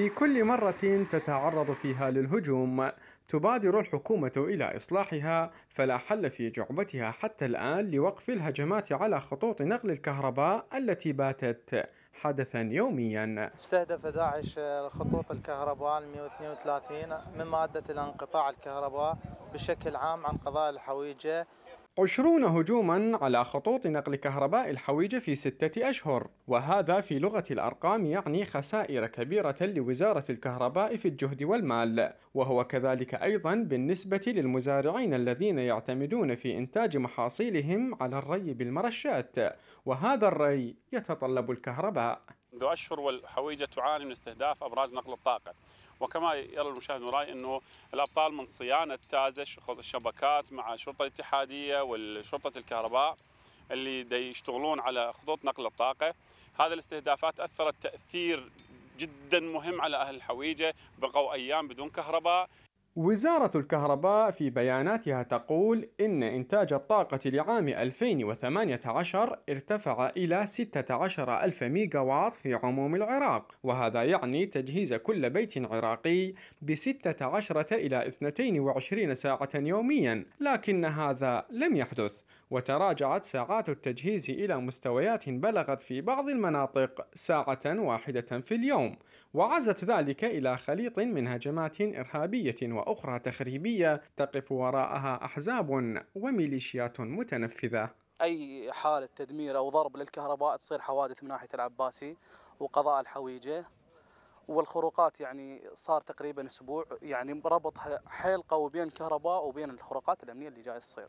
في كل مرة تتعرض فيها للهجوم تبادر الحكومة إلى إصلاحها فلا حل في جعبتها حتى الآن لوقف الهجمات على خطوط نقل الكهرباء التي باتت حدثا يوميا استهدف داعش خطوط الكهرباء 132 مما أدت إلى انقطاع الكهرباء بشكل عام عن قضاء الحويجة عشرون هجوما على خطوط نقل كهرباء الحويجة في ستة أشهر وهذا في لغة الأرقام يعني خسائر كبيرة لوزارة الكهرباء في الجهد والمال وهو كذلك أيضا بالنسبة للمزارعين الذين يعتمدون في إنتاج محاصيلهم على الري بالمرشات وهذا الري يتطلب الكهرباء منذ أشهر والحويجة تعاني من استهداف أبراج نقل الطاقة وكما يرى المشاهد وراي أنه الأبطال من صيانة تازش الشبكات مع الشرطة الاتحادية والشرطة الكهرباء اللي يشتغلون على خطوط نقل الطاقة هذه الاستهدافات أثرت تأثير جدا مهم على أهل الحويجة بقوا أيام بدون كهرباء وزارة الكهرباء في بياناتها تقول إن إنتاج الطاقة لعام 2018 ارتفع إلى 16 ألف ميجاوات في عموم العراق وهذا يعني تجهيز كل بيت عراقي ب 16 إلى 22 ساعة يوميا لكن هذا لم يحدث وتراجعت ساعات التجهيز إلى مستويات بلغت في بعض المناطق ساعة واحدة في اليوم، وعزت ذلك إلى خليط من هجمات إرهابية وأخرى تخريبية تقف وراءها أحزاب وميليشيات متنفذة. أي حالة تدمير أو ضرب للكهرباء تصير حوادث من ناحية العباسي وقضاء الحويجة والخروقات يعني صار تقريبا اسبوع يعني ربط حيل قوي بين الكهرباء وبين الخروقات الامنيه اللي جايه تصير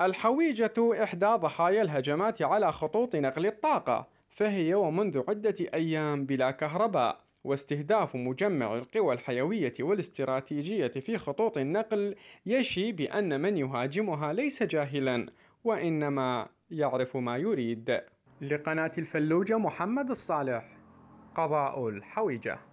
الحويجة إحدى ضحايا الهجمات على خطوط نقل الطاقة، فهي ومنذ عدة أيام بلا كهرباء، واستهداف مجمع القوى الحيوية والاستراتيجية في خطوط النقل يشي بأن من يهاجمها ليس جاهلاً، وإنما يعرف ما يريد. لقناة الفلوجة محمد الصالح، قضاء الحويجة